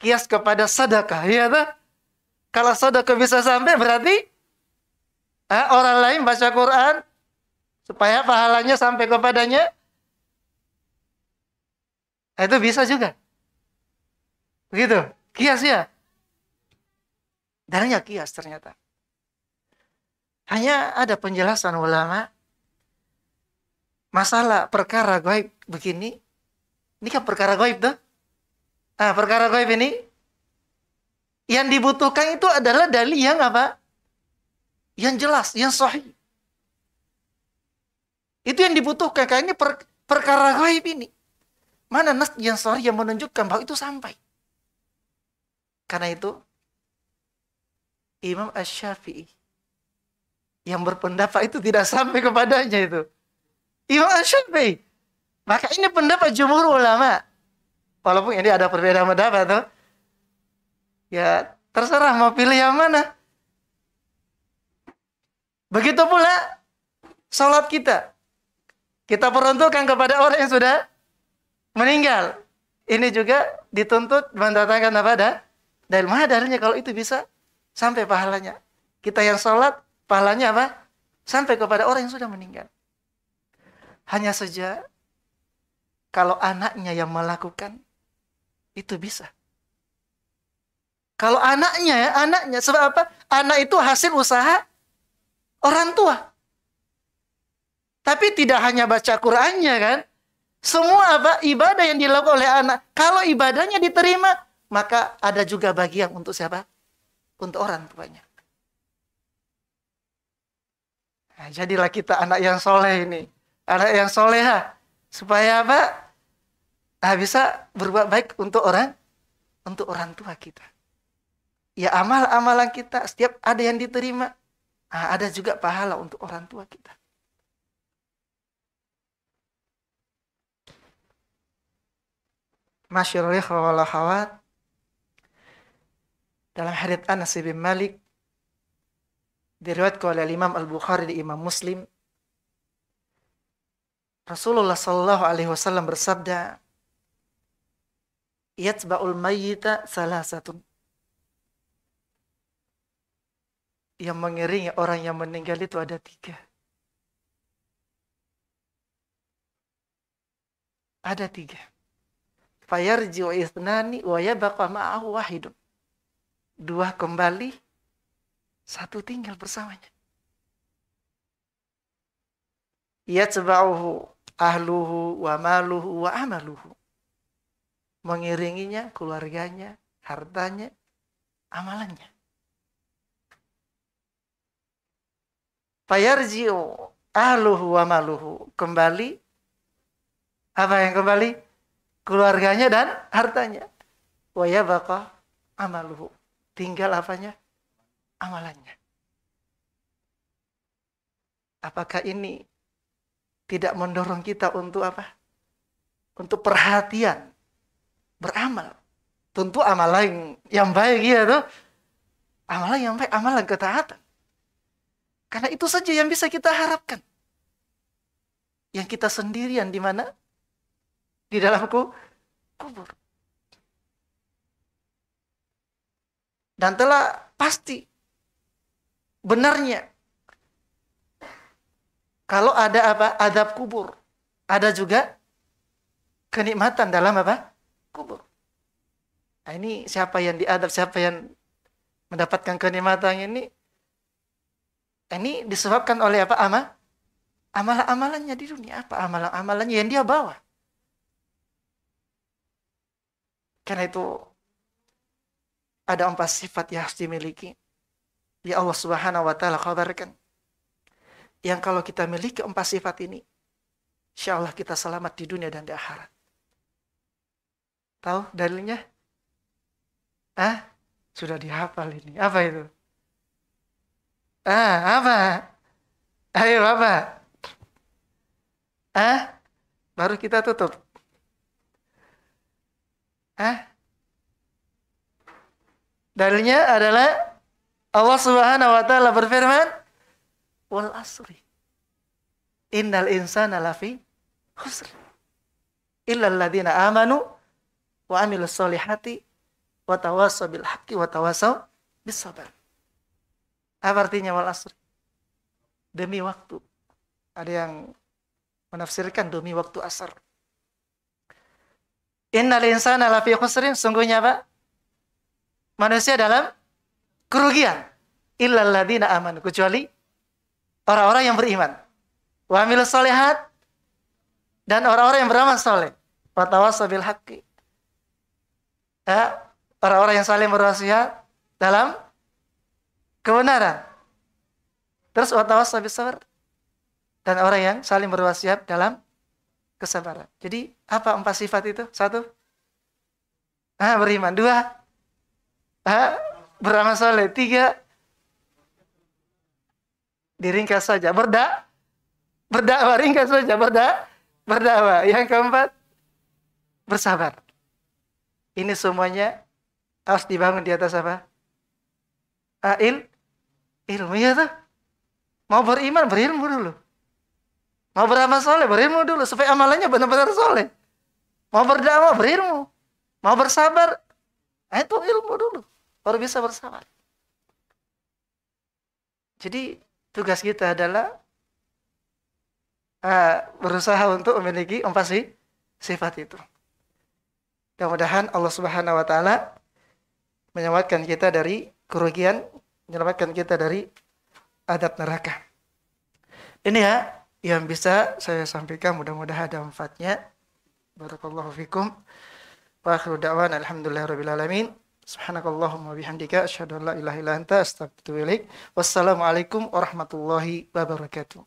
Kias kepada sedekah, ya tak? Kalau sodako bisa sampai berarti eh, orang lain baca Quran supaya pahalanya sampai kepadanya. Nah, itu bisa juga. Begitu. Kias ya. Dan kias ternyata. Hanya ada penjelasan ulama masalah perkara gaib begini. Ini kan perkara gaib tuh. Ah, perkara gaib ini yang dibutuhkan itu adalah dalil yang apa? Yang jelas, yang sahih. Itu yang dibutuhkan. Karena ini per, perkara gaib ini. Mana nas yang sahih yang menunjukkan bahwa itu sampai. Karena itu, Imam Ash-Syafi'i yang berpendapat itu tidak sampai kepadanya itu. Imam Ash-Syafi'i. Maka ini pendapat jumhur ulama. Walaupun ini ada perbedaan pendapat tuh ya terserah mau pilih yang mana begitu pula sholat kita kita peruntukkan kepada orang yang sudah meninggal ini juga dituntut mendatangkan apa dah dan mana darinya kalau itu bisa sampai pahalanya kita yang sholat pahalanya apa sampai kepada orang yang sudah meninggal hanya saja kalau anaknya yang melakukan itu bisa kalau anaknya ya, anaknya. Sebab apa? Anak itu hasil usaha orang tua. Tapi tidak hanya baca Qur'annya kan. Semua apa ibadah yang dilakukan oleh anak. Kalau ibadahnya diterima, maka ada juga bagian untuk siapa? Untuk orang tuanya. Nah, jadilah kita anak yang soleh ini. Anak yang soleha. Supaya apa? Nah, bisa berbuat baik untuk orang untuk orang tua kita ya amal-amalan kita setiap ada yang diterima, ah, ada juga pahala untuk orang tua kita. Ya khawat dalam hadits Anas bin Malik diriwayatkan oleh Imam Al-Bukhari di Imam Muslim Rasulullah Shallallahu alaihi wasallam bersabda Yatsba'ul mayyita satu. yang mengiringi orang yang meninggal itu ada tiga. Ada tiga. Fayarji'u isnani wa yabaqa ma'ahu wahidun. Dua kembali, satu tinggal bersamanya. Yatba'uhu ahluhu wa maluhu wa amaluhu. Mengiringinya, keluarganya, hartanya, amalannya. Fayarji'u ahluhu wa maluhu. Kembali apa yang kembali? Keluarganya dan hartanya. Wa yabaqa amaluhu. Tinggal apanya? Amalannya. Apakah ini tidak mendorong kita untuk apa? Untuk perhatian, beramal. Tentu amalan yang baik ya tuh. Amalan yang baik, amalan ketaatan. Karena itu saja yang bisa kita harapkan. Yang kita sendirian di mana? Di dalam kubur. Dan telah pasti benarnya kalau ada apa? Adab kubur. Ada juga kenikmatan dalam apa? Kubur. Nah, ini siapa yang diadab, siapa yang mendapatkan kenikmatan ini Nah, ini disebabkan oleh apa? amal? Amalan-amalannya di dunia. Apa amalan-amalannya yang dia bawa? Karena itu ada empat sifat yang harus dimiliki. Ya Allah subhanahu wa ta'ala kabarkan. Yang kalau kita miliki empat sifat ini, insya Allah kita selamat di dunia dan di akhirat. Tahu dalilnya? Ah, sudah dihafal ini. Apa itu? Ah, apa? Ayo apa? Ah, baru kita tutup. Ah, dalilnya adalah Allah Subhanahu Wa Taala berfirman, wal asri, innal insana lafi khusr, illa alladhina amanu wa amilus solihati wa tawasaw bil wa tawasaw bisabar. Apa artinya wal asri? Demi waktu. Ada yang menafsirkan demi waktu asar. Innal insana lafi khusrin, sungguhnya apa? Manusia dalam kerugian. Illal ladina aman, kecuali orang-orang yang beriman. Wa amil solehat, dan orang-orang yang beramal soleh. Fatawasabil haqqi. Ya, orang-orang yang saling berwasiat dalam kebenaran. Terus watawasa sabar dan orang yang saling berwasiat dalam kesabaran. Jadi apa empat sifat itu? Satu, ah, beriman. Dua, ah, beramal soleh. Tiga, diringkas saja. Berda, berdakwah ringkas saja. Berda, berdakwah. Yang keempat, bersabar. Ini semuanya harus dibangun di atas apa? Ail, ilmu ya tuh mau beriman berilmu dulu mau beramal soleh berilmu dulu supaya amalannya benar-benar soleh mau berdakwah berilmu mau bersabar nah itu ilmu dulu baru bisa bersabar jadi tugas kita adalah uh, berusaha untuk memiliki empat si, sifat itu. Mudah-mudahan Allah Subhanahu wa taala menyelamatkan kita dari kerugian menyelamatkan kita dari adab neraka. Ini ya yang bisa saya sampaikan mudah-mudahan ada manfaatnya. Barakallahu fikum. Wa akhiru da'wan alhamdulillahirabbil alamin. Subhanakallahumma bihamdika asyhadu an la ilaha illa anta astaghfiruka wa atubu ilaik. Wassalamualaikum warahmatullahi wabarakatuh.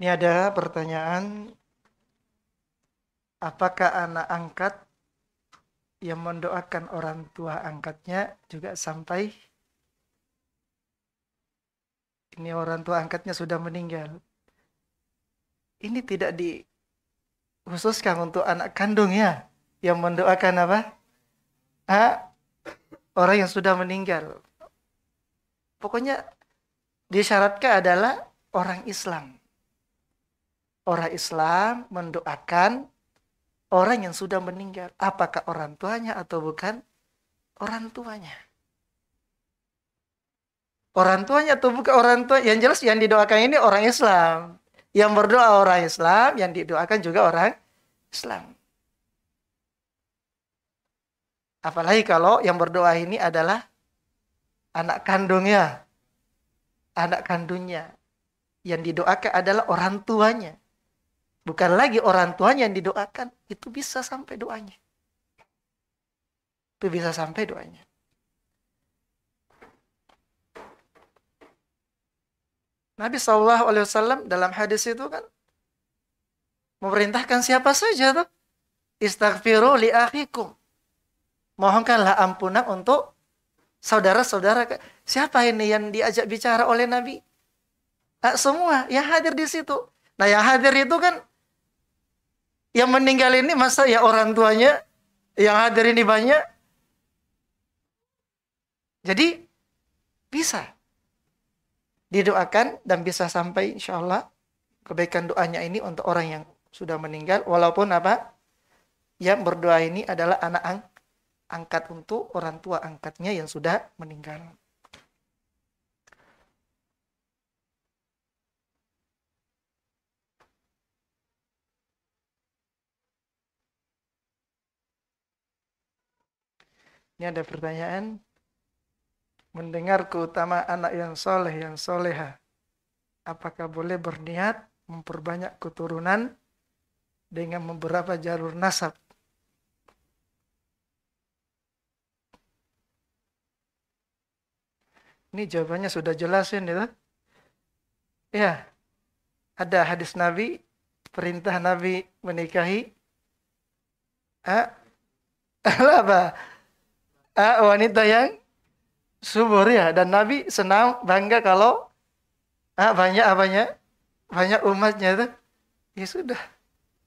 Ini ada pertanyaan, apakah anak angkat yang mendoakan orang tua angkatnya juga sampai ini orang tua angkatnya sudah meninggal? Ini tidak khususkan untuk anak kandung ya, yang mendoakan apa? Ha? Orang yang sudah meninggal. Pokoknya disyaratkan adalah orang Islam orang Islam mendoakan orang yang sudah meninggal, apakah orang tuanya atau bukan orang tuanya. Orang tuanya atau bukan orang tua, yang jelas yang didoakan ini orang Islam. Yang berdoa orang Islam, yang didoakan juga orang Islam. Apalagi kalau yang berdoa ini adalah anak kandungnya, anak kandungnya. Yang didoakan adalah orang tuanya. Bukan lagi orang tuanya yang didoakan, itu bisa sampai doanya. Itu bisa sampai doanya. Nabi Shallallahu Alaihi Wasallam dalam hadis itu kan memerintahkan siapa saja tuh istighfiru li akhikum mohonkanlah ampunan untuk saudara-saudara siapa ini yang diajak bicara oleh Nabi Tak semua yang hadir di situ nah yang hadir itu kan yang meninggal ini masa ya orang tuanya yang hadir ini banyak. Jadi bisa didoakan dan bisa sampai insya Allah kebaikan doanya ini untuk orang yang sudah meninggal walaupun apa yang berdoa ini adalah anak ang angkat untuk orang tua angkatnya yang sudah meninggal. Ini ada pertanyaan. Mendengar keutamaan anak yang soleh, yang soleha. Apakah boleh berniat memperbanyak keturunan dengan beberapa jalur nasab? Ini jawabannya sudah jelasin ya. Ya, ada hadis Nabi, perintah Nabi menikahi. Eh, ah, apa? uh, wanita yang subur ya dan Nabi senang bangga kalau uh, banyak apanya banyak umatnya itu ya sudah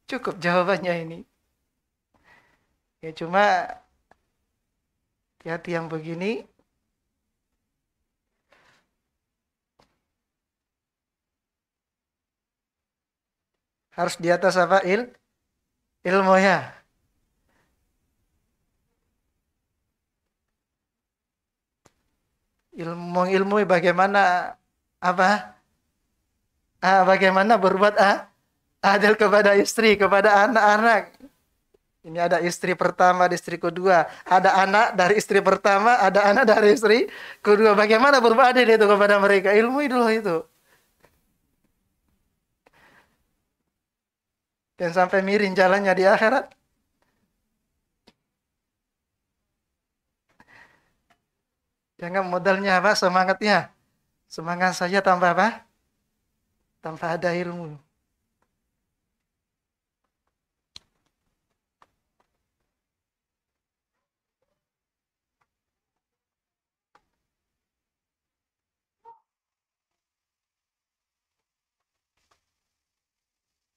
cukup jawabannya ini ya cuma hati-hati yang begini harus di atas apa il ilmu ya ilmu ilmu bagaimana apa ah, bagaimana berbuat ah, adil kepada istri kepada anak-anak ini ada istri pertama ada istri kedua ada anak dari istri pertama ada anak dari istri kedua bagaimana berbuat adil itu kepada mereka ilmu itu itu dan sampai miring jalannya di akhirat Jangan modalnya apa? Semangatnya. Semangat saja tanpa apa? Tanpa ada ilmu.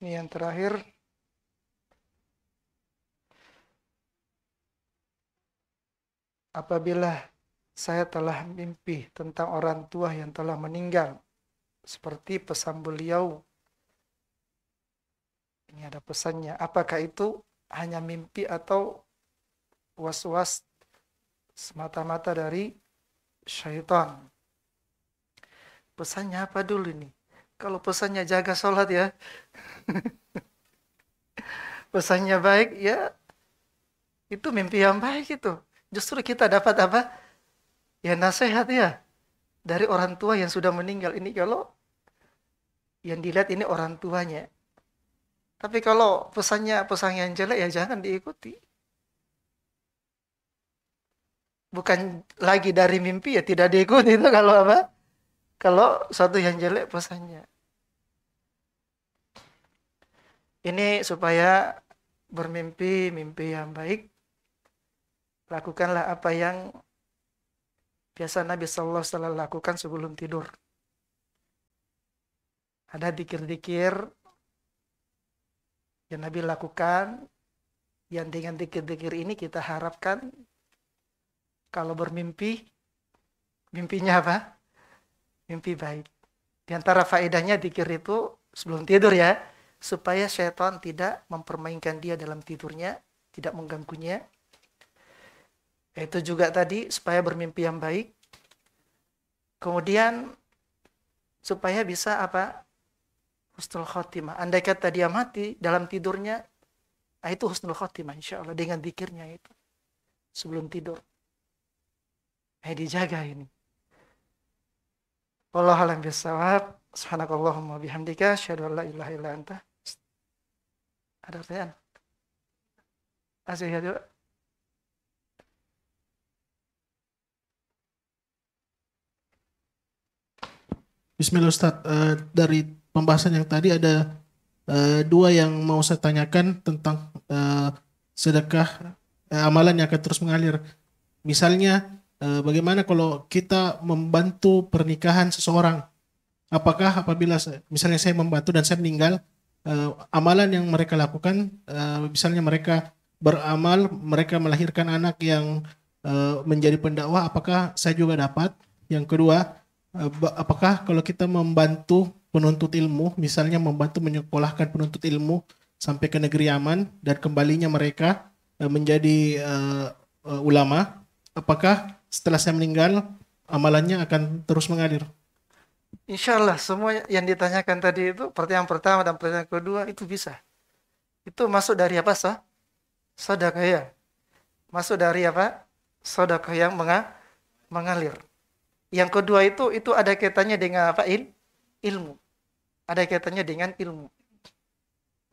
Ini yang terakhir. Apabila saya telah mimpi tentang orang tua yang telah meninggal. Seperti pesan beliau. Ini ada pesannya. Apakah itu hanya mimpi atau was-was semata-mata dari syaitan? Pesannya apa dulu ini? Kalau pesannya jaga sholat ya. pesannya baik ya. Itu mimpi yang baik itu. Justru kita dapat apa? ya nasihat ya dari orang tua yang sudah meninggal ini kalau yang dilihat ini orang tuanya tapi kalau pesannya pesan yang jelek ya jangan diikuti bukan lagi dari mimpi ya tidak diikuti itu kalau apa kalau suatu yang jelek pesannya ini supaya bermimpi mimpi yang baik lakukanlah apa yang biasa Nabi Sallallahu Alaihi Wasallam lakukan sebelum tidur. Ada dikir-dikir yang Nabi lakukan, yang dengan dikir-dikir ini kita harapkan kalau bermimpi, mimpinya apa? Mimpi baik. Di antara faedahnya dikir itu sebelum tidur ya, supaya setan tidak mempermainkan dia dalam tidurnya, tidak mengganggunya, itu juga tadi supaya bermimpi yang baik. Kemudian supaya bisa apa? Husnul khotimah. Andai kata dia mati dalam tidurnya, ah, itu husnul khotimah insya Allah dengan dikirnya itu. Sebelum tidur. Eh dijaga ini. Wallahu alam bisawab. Subhanakallahumma bihamdika. Asyadu an la ilaha illa anta. Ada pertanyaan? Asyhadu Bismillah Ustaz, uh, dari pembahasan yang tadi ada uh, dua yang mau saya tanyakan tentang uh, sedekah uh, amalan yang akan terus mengalir. Misalnya uh, bagaimana kalau kita membantu pernikahan seseorang? Apakah apabila misalnya saya membantu dan saya meninggal, uh, amalan yang mereka lakukan, uh, misalnya mereka beramal, mereka melahirkan anak yang uh, menjadi pendakwah, apakah saya juga dapat? Yang kedua, Eh, apakah kalau kita membantu penuntut ilmu, misalnya membantu menyekolahkan penuntut ilmu sampai ke negeri Yaman dan kembalinya mereka eh, menjadi uh, uh, ulama, apakah setelah saya meninggal amalannya akan terus mengalir? Insya Allah semua yang ditanyakan tadi itu pertanyaan pertama dan pertanyaan kedua itu bisa. Itu masuk dari apa sah? Sodakaya. Masuk dari apa? Sodakaya yang mengalir. Yang kedua itu itu ada kaitannya dengan apa? Il, ilmu. Ada kaitannya dengan ilmu.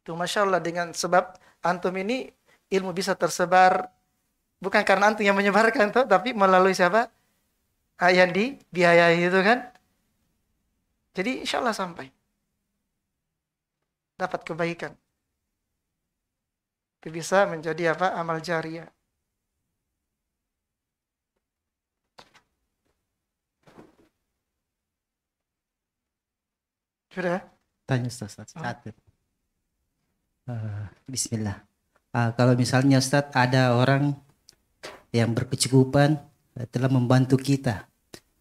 Itu masya Allah dengan sebab antum ini ilmu bisa tersebar bukan karena antum yang menyebarkan tuh, tapi melalui siapa? Ah, yang dibiayai itu kan. Jadi insya Allah sampai dapat kebaikan. Itu bisa menjadi apa? Amal jariah. Sudah? Tanya Ustaz. Ustaz. Ah. Bismillah. Uh, kalau misalnya Ustaz ada orang yang berkecukupan uh, telah membantu kita,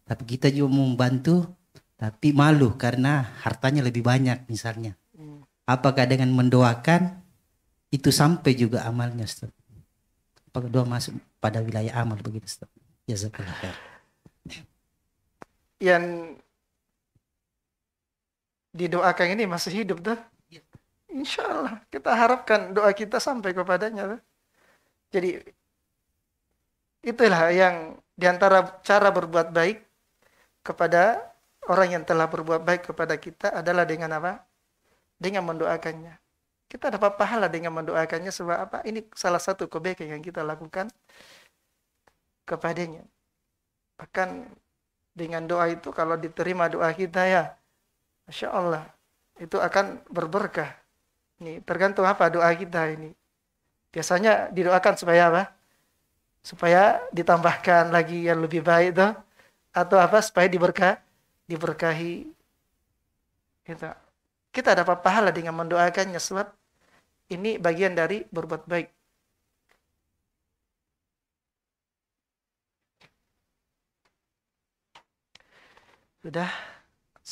tapi kita juga mau membantu tapi malu karena hartanya lebih banyak misalnya. Hmm. Apakah dengan mendoakan itu sampai juga amalnya Ustaz? Apakah doa masuk pada wilayah amal begitu Ustaz? Ya Yang didoakan ini masih hidup tuh iya. Insya Allah kita harapkan doa kita sampai kepadanya tuh. jadi itulah yang diantara cara berbuat baik kepada orang yang telah berbuat baik kepada kita adalah dengan apa dengan mendoakannya kita dapat pahala dengan mendoakannya sebab apa ini salah satu kebaikan yang kita lakukan kepadanya bahkan dengan doa itu kalau diterima doa kita ya Masya Allah, itu akan berberkah. Ini tergantung apa doa kita ini. Biasanya didoakan supaya apa? Supaya ditambahkan lagi yang lebih baik tuh atau apa supaya diberkah diberkahi kita gitu. kita dapat pahala dengan mendoakannya sebab ini bagian dari berbuat baik sudah